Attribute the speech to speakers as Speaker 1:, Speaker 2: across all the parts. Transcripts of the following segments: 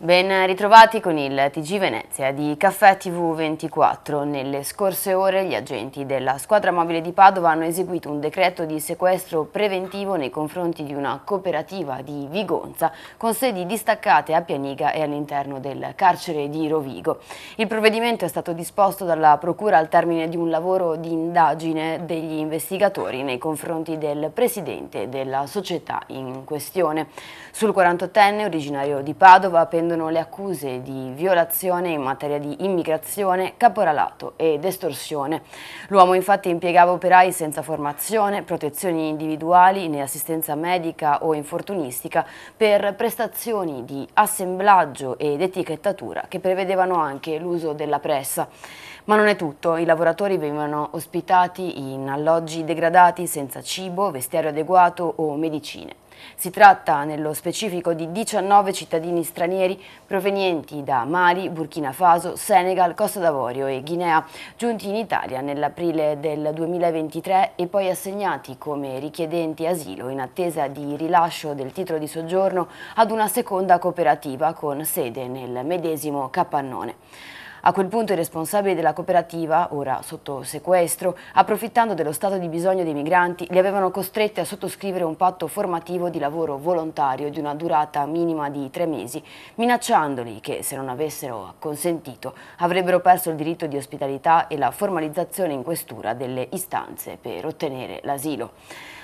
Speaker 1: Ben ritrovati con il TG Venezia di Caffè TV24. Nelle scorse ore gli agenti della squadra mobile di Padova hanno eseguito un decreto di sequestro preventivo nei confronti di una cooperativa di Vigonza con sedi distaccate a Pianiga e all'interno del carcere di Rovigo. Il provvedimento è stato disposto dalla Procura al termine di un lavoro di indagine degli investigatori nei confronti del presidente della società in questione. Sul 48enne originario di Padova, appena prendono le accuse di violazione in materia di immigrazione, caporalato ed estorsione. L'uomo infatti impiegava operai senza formazione, protezioni individuali né assistenza medica o infortunistica per prestazioni di assemblaggio ed etichettatura che prevedevano anche l'uso della pressa. Ma non è tutto, i lavoratori venivano ospitati in alloggi degradati senza cibo, vestiario adeguato o medicine. Si tratta nello specifico di 19 cittadini stranieri provenienti da Mali, Burkina Faso, Senegal, Costa d'Avorio e Guinea, giunti in Italia nell'aprile del 2023 e poi assegnati come richiedenti asilo in attesa di rilascio del titolo di soggiorno ad una seconda cooperativa con sede nel medesimo capannone. A quel punto i responsabili della cooperativa, ora sotto sequestro, approfittando dello stato di bisogno dei migranti, li avevano costretti a sottoscrivere un patto formativo di lavoro volontario di una durata minima di tre mesi, minacciandoli che, se non avessero consentito, avrebbero perso il diritto di ospitalità e la formalizzazione in questura delle istanze per ottenere l'asilo.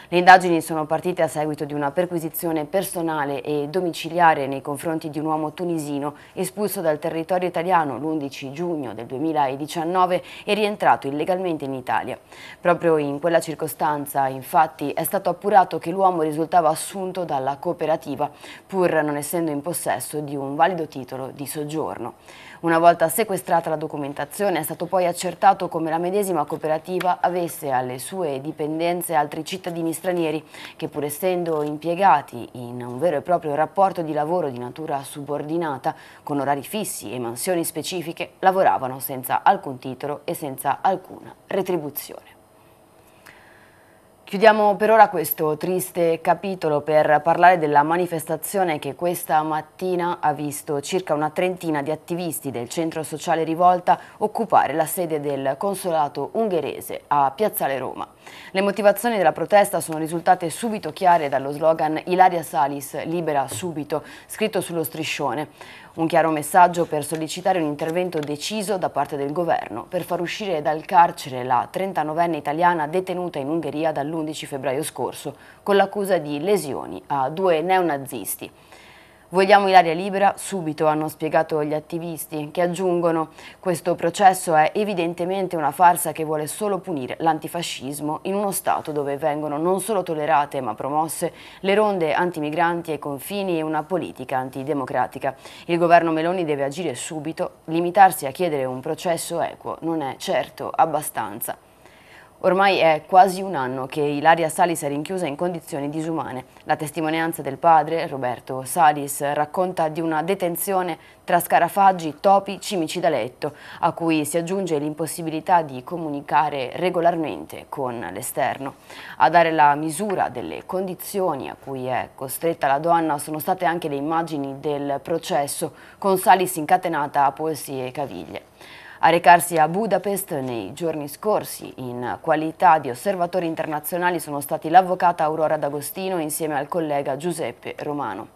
Speaker 1: Le indagini sono partite a seguito di una perquisizione personale e domiciliare nei confronti di un uomo tunisino espulso dal territorio italiano l'11 giugno del 2019 e rientrato illegalmente in Italia. Proprio in quella circostanza, infatti, è stato appurato che l'uomo risultava assunto dalla cooperativa, pur non essendo in possesso di un valido titolo di soggiorno. Una volta sequestrata la documentazione è stato poi accertato come la medesima cooperativa avesse alle sue dipendenze altri cittadini stranieri stranieri che pur essendo impiegati in un vero e proprio rapporto di lavoro di natura subordinata con orari fissi e mansioni specifiche lavoravano senza alcun titolo e senza alcuna retribuzione. Chiudiamo per ora questo triste capitolo per parlare della manifestazione che questa mattina ha visto circa una trentina di attivisti del centro sociale Rivolta occupare la sede del consolato ungherese a Piazzale Roma. Le motivazioni della protesta sono risultate subito chiare dallo slogan Ilaria Salis, libera subito, scritto sullo striscione. Un chiaro messaggio per sollecitare un intervento deciso da parte del governo per far uscire dal carcere la 39enne italiana detenuta in Ungheria dall'11 febbraio scorso con l'accusa di lesioni a due neonazisti. Vogliamo l'aria libera subito, hanno spiegato gli attivisti, che aggiungono questo processo è evidentemente una farsa che vuole solo punire l'antifascismo in uno Stato dove vengono non solo tollerate ma promosse le ronde antimigranti ai confini e una politica antidemocratica. Il governo Meloni deve agire subito, limitarsi a chiedere un processo equo non è certo abbastanza. Ormai è quasi un anno che Ilaria Salis è rinchiusa in condizioni disumane. La testimonianza del padre, Roberto Salis, racconta di una detenzione tra scarafaggi, topi, cimici da letto, a cui si aggiunge l'impossibilità di comunicare regolarmente con l'esterno. A dare la misura delle condizioni a cui è costretta la donna sono state anche le immagini del processo, con Salis incatenata a polsi e caviglie a recarsi a Budapest nei giorni scorsi. In qualità di osservatori internazionali sono stati l'avvocata Aurora D'Agostino insieme al collega Giuseppe Romano.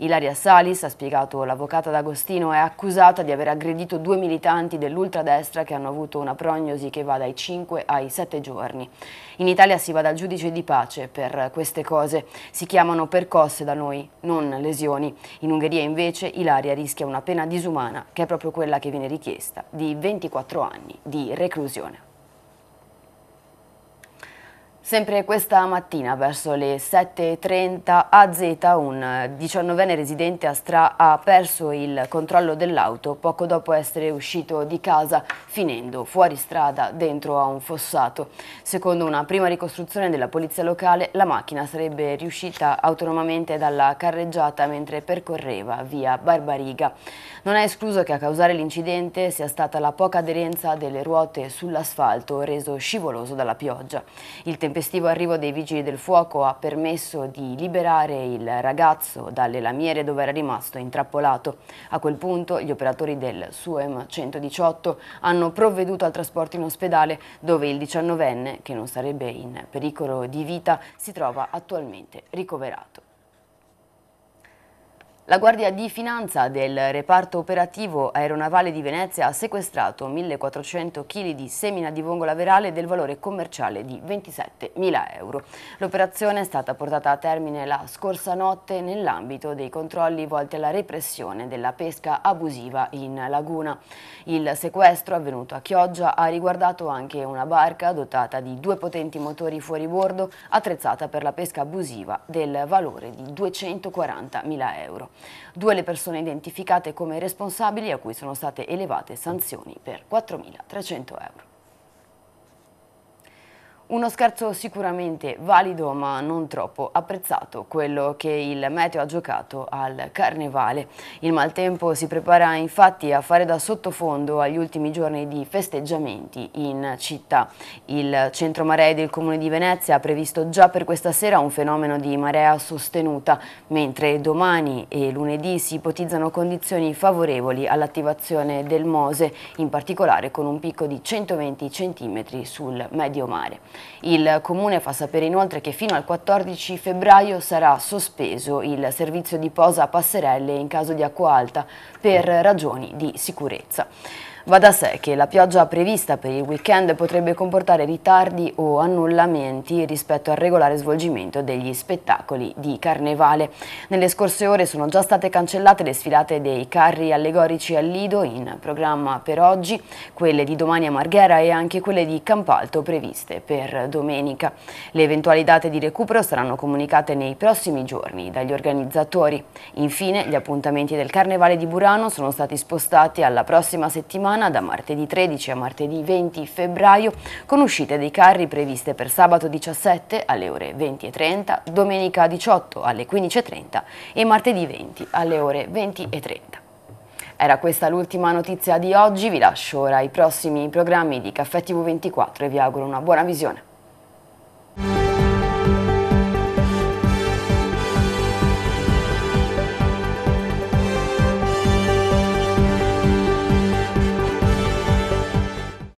Speaker 1: Ilaria Salis, ha spiegato l'avvocata D'Agostino, è accusata di aver aggredito due militanti dell'ultradestra che hanno avuto una prognosi che va dai 5 ai 7 giorni. In Italia si va dal giudice di pace per queste cose, si chiamano percosse da noi, non lesioni. In Ungheria invece Ilaria rischia una pena disumana, che è proprio quella che viene richiesta, di 24 anni di reclusione. Sempre questa mattina, verso le 7.30, AZ, un 19enne residente a Stra ha perso il controllo dell'auto poco dopo essere uscito di casa, finendo fuori strada dentro a un fossato. Secondo una prima ricostruzione della polizia locale, la macchina sarebbe riuscita autonomamente dalla carreggiata mentre percorreva via Barbariga. Non è escluso che a causare l'incidente sia stata la poca aderenza delle ruote sull'asfalto, reso scivoloso dalla pioggia. Il tempo tempestivo arrivo dei vigili del fuoco ha permesso di liberare il ragazzo dalle lamiere dove era rimasto intrappolato. A quel punto gli operatori del SUEM 118 hanno provveduto al trasporto in ospedale dove il 19enne, che non sarebbe in pericolo di vita, si trova attualmente ricoverato. La Guardia di Finanza del reparto operativo aeronavale di Venezia ha sequestrato 1.400 kg di semina di vongola verale del valore commerciale di 27.000 euro. L'operazione è stata portata a termine la scorsa notte nell'ambito dei controlli volti alla repressione della pesca abusiva in laguna. Il sequestro avvenuto a Chioggia ha riguardato anche una barca dotata di due potenti motori fuoribordo attrezzata per la pesca abusiva del valore di 240.000 euro. Due le persone identificate come responsabili a cui sono state elevate sanzioni per 4.300 euro. Uno scherzo sicuramente valido ma non troppo apprezzato, quello che il meteo ha giocato al carnevale. Il maltempo si prepara infatti a fare da sottofondo agli ultimi giorni di festeggiamenti in città. Il centro maree del comune di Venezia ha previsto già per questa sera un fenomeno di marea sostenuta, mentre domani e lunedì si ipotizzano condizioni favorevoli all'attivazione del Mose, in particolare con un picco di 120 cm sul medio mare. Il Comune fa sapere inoltre che fino al 14 febbraio sarà sospeso il servizio di posa a passerelle in caso di acqua alta per ragioni di sicurezza. Va da sé che la pioggia prevista per il weekend potrebbe comportare ritardi o annullamenti rispetto al regolare svolgimento degli spettacoli di carnevale. Nelle scorse ore sono già state cancellate le sfilate dei carri allegorici al Lido in programma per oggi, quelle di domani a Marghera e anche quelle di Campalto previste per domenica. Le eventuali date di recupero saranno comunicate nei prossimi giorni dagli organizzatori. Infine, gli appuntamenti del Carnevale di Burano sono stati spostati alla prossima settimana settimana da martedì 13 a martedì 20 febbraio con uscite dei carri previste per sabato 17 alle ore 20.30, domenica 18 alle 15.30 e martedì 20 alle ore 20.30. Era questa l'ultima notizia di oggi, vi lascio ora i prossimi programmi di Caffè TV24 e vi auguro una buona visione.